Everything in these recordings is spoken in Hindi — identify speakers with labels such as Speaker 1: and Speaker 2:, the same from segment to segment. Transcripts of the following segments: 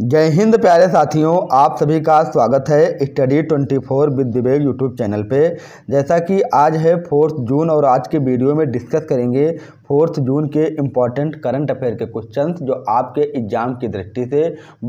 Speaker 1: जय हिंद प्यारे साथियों आप सभी का स्वागत है study 24 four with Vivek YouTube channel पे जैसा कि आज है फोर्थ जून और आज के वीडियो में डिस्कस करेंगे फोर्थ जून के इम्पॉर्टेंट करंट अफेयर के क्वेश्चन जो आपके एग्जाम की दृष्टि से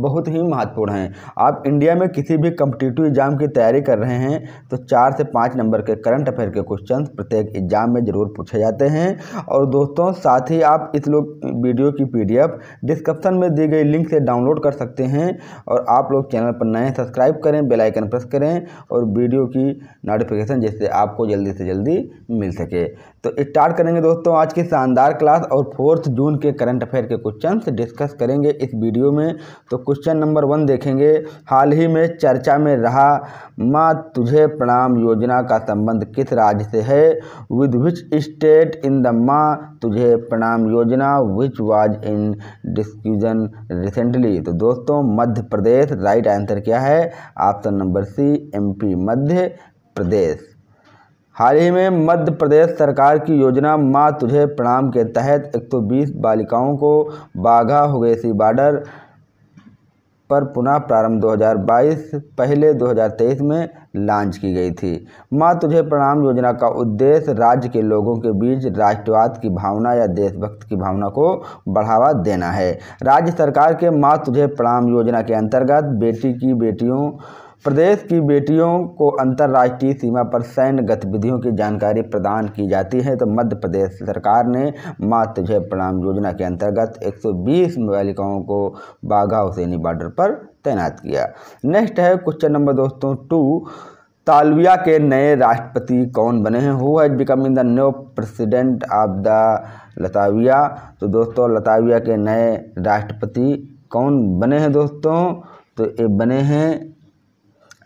Speaker 1: बहुत ही महत्वपूर्ण हैं आप इंडिया में किसी भी कम्पिटिटिव एग्जाम की तैयारी कर रहे हैं तो चार से पाँच नंबर के करंट अफेयर के क्वेश्चन प्रत्येक एग्जाम में ज़रूर पूछे जाते हैं और दोस्तों साथ ही आप इस लोग वीडियो की पी डिस्क्रिप्शन में दी गई लिंक से डाउनलोड कर सकते हैं और आप लोग चैनल पर नए सब्सक्राइब करें बेलाइकन प्रेस करें और वीडियो की नोटिफिकेशन जिससे आपको जल्दी से जल्दी मिल सके तो स्टार्ट करेंगे दोस्तों आज की शानदार क्लास और फोर्थ जून के करंट अफेयर के क्वेश्चन डिस्कस करेंगे इस वीडियो में तो क्वेश्चन नंबर वन देखेंगे हाल ही में चर्चा में रहा माँ तुझे प्रणाम योजना का संबंध किस राज्य से है with which state in the माँ तुझे प्रणाम योजना विच वाज इन डिस्क्यूजन रिसेंटली तो दोस्तों मध्य प्रदेश राइट आंसर क्या है option number C M Madhya Pradesh हाल ही में मध्य प्रदेश सरकार की योजना माँ तुझे प्रणाम के तहत 120 बालिकाओं को बाघा हुगेसी बॉर्डर पर पुनः प्रारंभ 2022 पहले 2023 में लॉन्च की गई थी माँ तुझे प्रणाम योजना का उद्देश्य राज्य के लोगों के बीच राष्ट्रवाद की भावना या देशभक्त की भावना को बढ़ावा देना है राज्य सरकार के माँ तुझे प्रणाम योजना के अंतर्गत बेटी की बेटियों प्रदेश की बेटियों को अंतर्राष्ट्रीय सीमा पर सैन्य गतिविधियों की जानकारी प्रदान की जाती है तो मध्य प्रदेश सरकार ने माँ प्रणाम योजना के अंतर्गत 120 बालिकाओं को बाघा हुसैनी बॉर्डर पर तैनात किया नेक्स्ट है क्वेश्चन नंबर दोस्तों टू तालविया के नए राष्ट्रपति कौन बने हैं who has becoming the new president of the Latvia तो दोस्तों लताविया के नए राष्ट्रपति कौन बने हैं दोस्तों तो ये बने हैं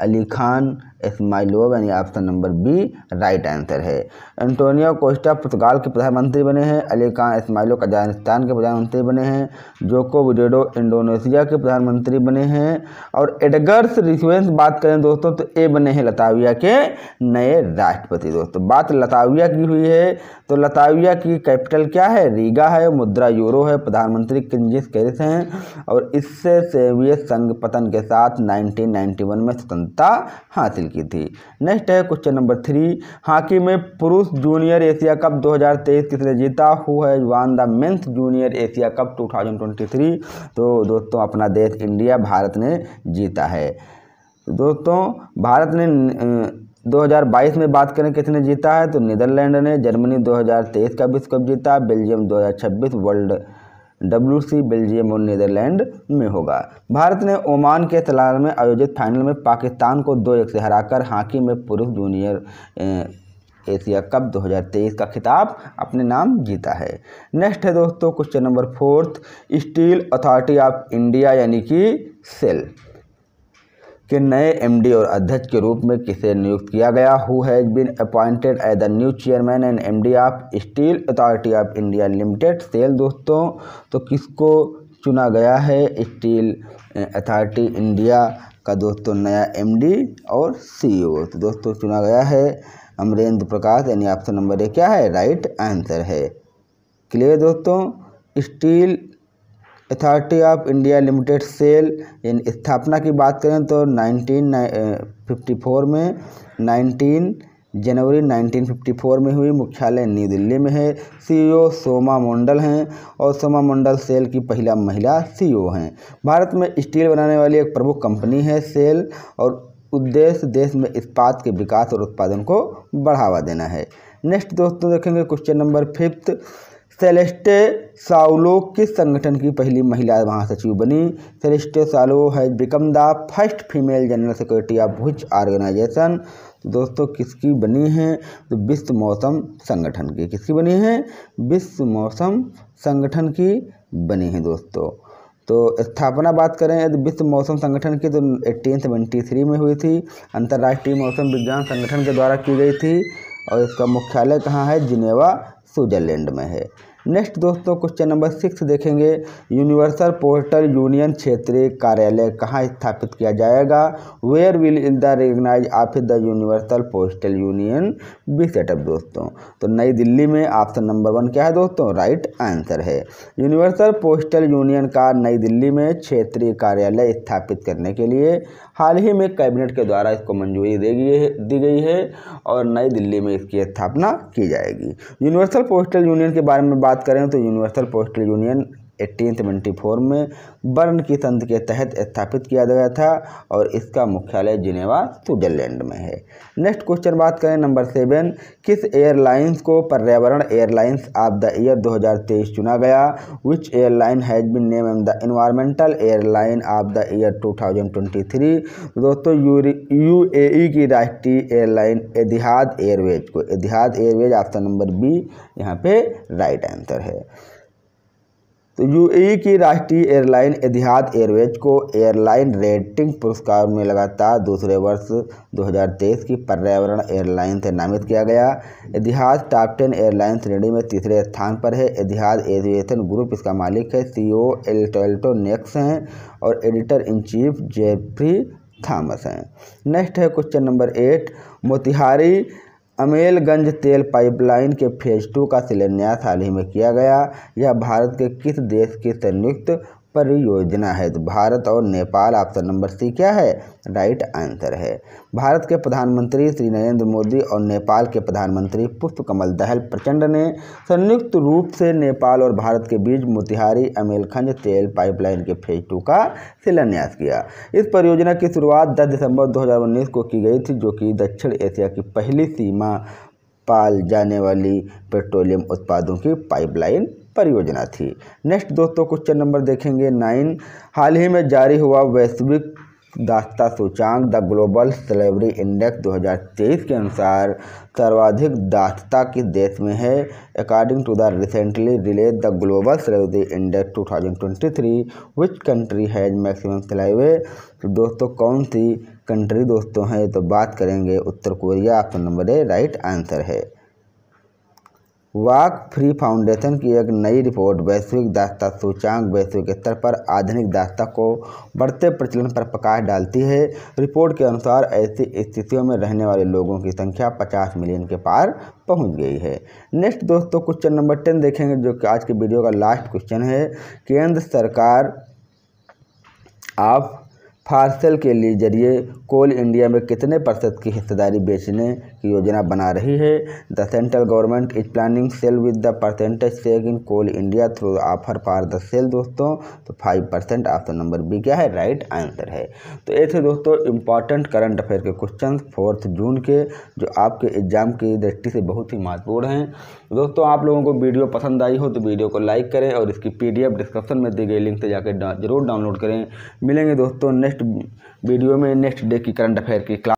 Speaker 1: अली खान स्माइलोव यानी option number B right answer है एंटोनियो कोस्टा पुर्तगाल के प्रधानमंत्री बने हैं अली खान इसमाइलो कजाकिस्तान के प्रधानमंत्री बने हैं जोको विडोडो इंडोनेशिया के प्रधानमंत्री बने हैं और एडगर्स रिसवेंस बात करें दोस्तों तो ए बने हैं लताविया के नए राष्ट्रपति दोस्तों बात लताविया की हुई है तो लताविया की कैपिटल क्या है रीगा है मुद्रा यूरो है प्रधानमंत्री किंजिस कैरिस हैं और इससे सेवियत संघ पतन के साथ नाइनटीन में स्वतंत्रता हासिल की थी नेक्स्ट है क्वेश्चन नंबर थ्री हॉकी में पुरुष जूनियर एशिया कप 2023 किसने जीता who has won the men's junior Asia cup 2023 तो दोस्तों अपना देश इंडिया भारत ने जीता है दोस्तों भारत ने 2022 में बात करें किसने जीता है तो नीदरलैंड ने जर्मनी 2023 का विश्व कप जीता बेल्जियम 2026 वर्ल्ड डब्ल्यू बेल्जियम और नीदरलैंड में होगा भारत ने ओमान के तलाल में आयोजित फाइनल में पाकिस्तान को दो एक से हराकर हॉकी में पुरुष जूनियर एशिया कप 2023 का खिताब अपने नाम जीता है नेक्स्ट है दोस्तों question number fourth steel authority of India यानी कि सेल कि नए एमडी और अध्यक्ष के रूप में किसे नियुक्त किया गया who has been appointed as the new chairman and MD of steel authority of India limited SAIL दोस्तों तो किसको चुना गया है स्टील अथॉरिटी इंडिया का दोस्तों नया एमडी और सीईओ e तो दोस्तों चुना गया है अमरेंद्र प्रकाश यानी ऑप्शन नंबर ए क्या है राइट आंसर है क्लियर दोस्तों steel authority of India limited SAIL इन स्थापना की बात करें तो 1954 में 19 जनवरी 1954 में हुई मुख्यालय न्यू दिल्ली में है सीईओ e सोमा मंडल हैं और सोमा मंडल सेल की पहला महिला सीईओ e हैं भारत में स्टील बनाने वाली एक प्रमुख कंपनी है सेल और उद्देश्य देश में इस्पात के विकास और उत्पादन को बढ़ावा देना है नेक्स्ट दोस्तों देखेंगे question number fifth Celeste Saulo किस संगठन की पहली महिला महासचिव बनी सेलेस्टे सालो है become the first female general secretary of भुज ऑर्गेनाइजेशन दोस्तों किसकी बनी है तो विश्व मौसम संगठन की किसकी बनी है विश्व मौसम संगठन की बनी है दोस्तों तो स्थापना बात करें यदि विश्व मौसम संगठन की तो एट्टीन सेवेंटी थ्री में हुई थी अंतर्राष्ट्रीय मौसम विज्ञान संगठन के द्वारा की गई थी और इसका मुख्यालय कहाँ है जिनेवा स्विट्जरलैंड में है नेक्स्ट दोस्तों क्वेश्चन नंबर सिक्स देखेंगे यूनिवर्सल पोस्टल यूनियन क्षेत्रीय कार्यालय कहाँ स्थापित किया जाएगा where will in the recognise office the universal postal union be set up दोस्तों तो नई दिल्ली में ऑप्शन नंबर वन क्या है दोस्तों राइट आंसर है यूनिवर्सल पोस्टल यूनियन का नई दिल्ली में क्षेत्रीय कार्यालय स्थापित करने के लिए हाल ही में कैबिनेट के द्वारा इसको मंजूरी दे गई दी गई है और नई दिल्ली में इसकी स्थापना की जाएगी यूनिवर्सल पोस्टल यूनियन के बारे में बात करें तो universal postal union eighteen seventy four में बर्न की संधि के तहत स्थापित किया गया था और इसका मुख्यालय जिनेवा स्विट्जरलैंड में है नेक्स्ट क्वेश्चन बात करें नंबर सेवन किस एयरलाइंस को पर्यावरण एयरलाइंस ऑफ द ईयर 2023 चुना गया which airline has been named as the environmental airline of the year 2023 दोस्तों यू ए e की राष्ट्रीय एयरलाइन एतिहाद एयरवेज को Etihad Airways option number B यहाँ पे राइट आंसर है तो यूएई e की राष्ट्रीय एयरलाइन एतिहाद एयरवेज को एयरलाइन रेटिंग पुरस्कार में लगातार दूसरे वर्ष 2023 की पर्यावरण एयरलाइन से नामित किया गया एतिहाद टॉप टेन एयरलाइन श्रेणी में तीसरे स्थान पर है एतिहाद एविएशन ग्रुप इसका मालिक है सीईओ एल्टोल्टो नेक्स हैं और editor in chief Geoffrey Thomas हैं नेक्स्ट है question number eight Motihari Amlekhganj तेल पाइपलाइन के फेज टू का शिलान्यास हाल ही में किया गया यह भारत के किस देश के संयुक्त परियोजना है तो भारत और नेपाल ऑप्शन नंबर सी क्या है राइट आंसर है भारत के प्रधानमंत्री श्री नरेंद्र मोदी और नेपाल के प्रधानमंत्री पुष्प कमल दहल प्रचंड ने संयुक्त रूप से नेपाल और भारत के बीच मोतिहारी अमेलखंज तेल पाइपलाइन के फेज टू का शिलान्यास किया इस परियोजना की शुरुआत दस दिसंबर दो को की गई थी जो कि दक्षिण एशिया की पहली सीमा पाल जाने वाली पेट्रोलियम उत्पादों की पाइपलाइन परियोजना थी नेक्स्ट दोस्तों क्वेश्चन नंबर देखेंगे नाइन हाल ही में जारी हुआ वैश्विक दास्ता सूचांक द ग्लोबल सेलेबरी इंडेक्स 2023 के अनुसार सर्वाधिक दास्ता किस देश में है according to the recently released the global slavery index 2023 which country has maximum slavery तो दोस्तों कौन सी कंट्री दोस्तों है तो बात करेंगे उत्तर Korea option number A right answer है वाक फ्री फाउंडेशन की एक नई रिपोर्ट वैश्विक दास्ता सूचांक वैश्विक स्तर पर आधुनिक दास्ता को बढ़ते प्रचलन पर प्रकाश डालती है रिपोर्ट के अनुसार ऐसी स्थितियों में रहने वाले लोगों की संख्या 50 मिलियन के पार पहुंच गई है नेक्स्ट दोस्तों क्वेश्चन नंबर टेन देखेंगे जो कि आज के वीडियो का लास्ट क्वेश्चन है केंद्र सरकार ऑफ फास्टल के लिए जरिए कोल इंडिया में कितने प्रतिशत की हिस्सेदारी बेचने की योजना बना रही है the central government is planning sale with the percentage stake in Coal India through offer for the sale दोस्तों तो five percent option number B क्या है राइट आंसर है तो ये थे दोस्तों इंपॉर्टेंट करंट अफेयर के क्वेश्चन फोर्थ जून के जो आपके एग्जाम की दृष्टि से बहुत ही महत्वपूर्ण हैं तो दोस्तों आप लोगों को वीडियो पसंद आई हो तो वीडियो को लाइक करें और इसकी पी डिस्क्रिप्शन में दी गई लिंक से जाकर जरूर डाउनलोड करें मिलेंगे दोस्तों नेक्स्ट नेक्स्ट वीडियो में नेक्स्ट डे की करंट अफेयर की क्लास